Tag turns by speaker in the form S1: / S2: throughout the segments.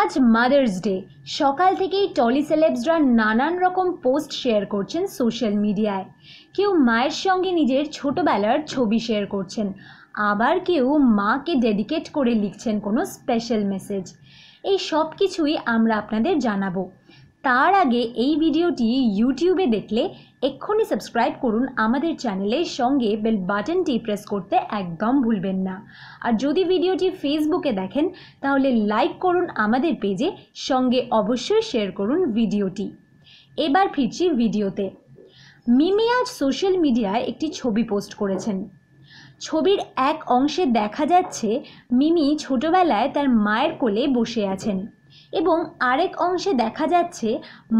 S1: আজ mother's day সকাল থেকেই টলি সেলেবসরা নানান রকম পোস্ট শেয়ার করছেন সোশ্যাল মিডিয়ায় কেউ মায়ের সঙ্গে নিজের ছোটোবেলার ছবি শেয়ার করছেন আবার কেউ মাকে ডেডিকেট করে লিখছেন কোনো স্পেশাল মেসেজ এই সব কিছুই আমরা আপনাদের জানাবো তার আগে এই ভিডিওটি ইউটিউবে দেখলে এক্ষুনি সাবস্ক্রাইব করুন আমাদের চ্যানেলের সঙ্গে বেল বাটনটি প্রেস করতে একদম ভুলবেন না আর যদি ভিডিওটি ফেসবুকে দেখেন তাহলে লাইক করুন আমাদের পেজে সঙ্গে অবশ্যই শেয়ার করুন ভিডিওটি এবার ফিরছি ভিডিওতে মিমি আজ সোশ্যাল মিডিয়ায় একটি ছবি পোস্ট করেছেন ছবির এক অংশে দেখা যাচ্ছে মিমি ছোটবেলায় তার মায়ের কোলে বসে আছেন এবং আরেক অংশে দেখা যাচ্ছে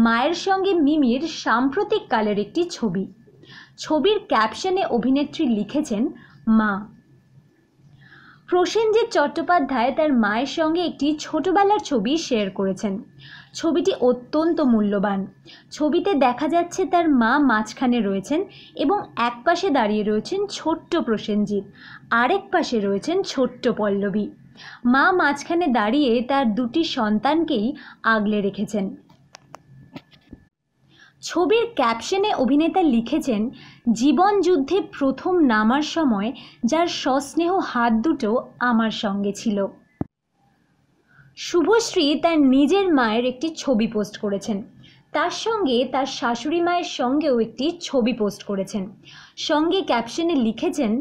S1: মায়ের সঙ্গে মিমির সাম্প্রতিককালের একটি ছবি ছবির ক্যাপশনে অভিনেত্রী লিখেছেন মা প্রসেনজিৎ চট্টোপাধ্যায় তার মায়ের সঙ্গে একটি ছোটবেলার ছবি শেয়ার করেছেন ছবিটি অত্যন্ত মূল্যবান ছবিতে দেখা যাচ্ছে তার মা মাঝখানে রয়েছেন এবং একপাশে দাঁড়িয়ে রয়েছেন ছোট্ট প্রসেনজিৎ আরেক পাশে রয়েছেন ছোট্ট পল্লবী মা মাঝখানে দাঁড়িয়ে তার দুটি সন্তানকেই আগলে রেখেছেন ছবির ক্যাপশনে অভিনেতা লিখেছেন জীবন যুদ্ধে প্রথম নামার সময় যার সস্নেহ হাত দুটো আমার সঙ্গে ছিল শুভশ্রী তার নিজের মায়ের একটি ছবি পোস্ট করেছেন তার সঙ্গে তার শাশুড়ি মায়ের সঙ্গেও একটি ছবি পোস্ট করেছেন সঙ্গে ক্যাপশনে লিখেছেন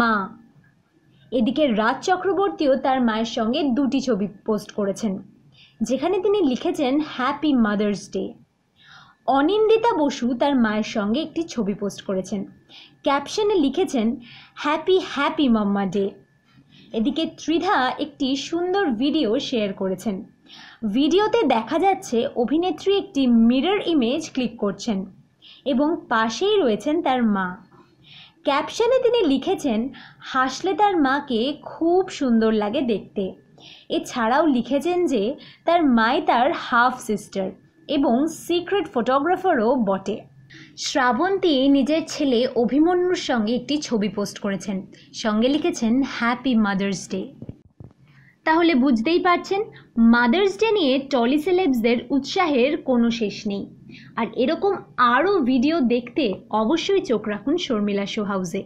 S1: মা এদিকে রাজ চক্রবর্তীও তার মায়ের সঙ্গে দুটি ছবি পোস্ট করেছেন যেখানে তিনি লিখেছেন happy mother's day Anindita Basu তার মায়ের সঙ্গে একটি ছবি পোস্ট করেছেন ক্যাপশনে লিখেছেন হ্যাপি হ্যাপি মাম্মা ডে এদিকে ত্রিধা একটি সুন্দর ভিডিও শেয়ার করেছেন ভিডিওতে দেখা যাচ্ছে অভিনেত্রী একটি মিরর ইমেজ ক্লিক করছেন এবং পাশেই রয়েছেন তার মা ক্যাপশনে তিনি লিখেছেন হাসলে তার মাকে খুব সুন্দর লাগে দেখতে এছাড়াও লিখেছেন যে তার মাই তার হাফ সিস্টার এবং সিক্রেট ফটোগ্রাফারও বটে শ্রাবন্তী নিজের ছেলে অভিমন্যুর সঙ্গে একটি ছবি পোস্ট করেছেন সঙ্গে লিখেছেন হ্যাপি মাদার্স ডে তাহলে বুঝতেই পারছেন মাদার্স ডে নিয়ে টলি সেলেবসদের উৎসাহের কোনো শেষ নেই আর এরকম আরও ভিডিও দেখতে অবশ্যই চোখ রাখুন শর্মিলা শো হাউসে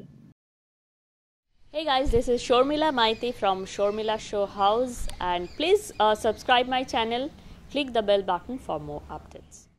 S1: Hey guys, this is Shormila Maiti from Shormila Show House and please uh, subscribe my channel, click the bell button for more updates.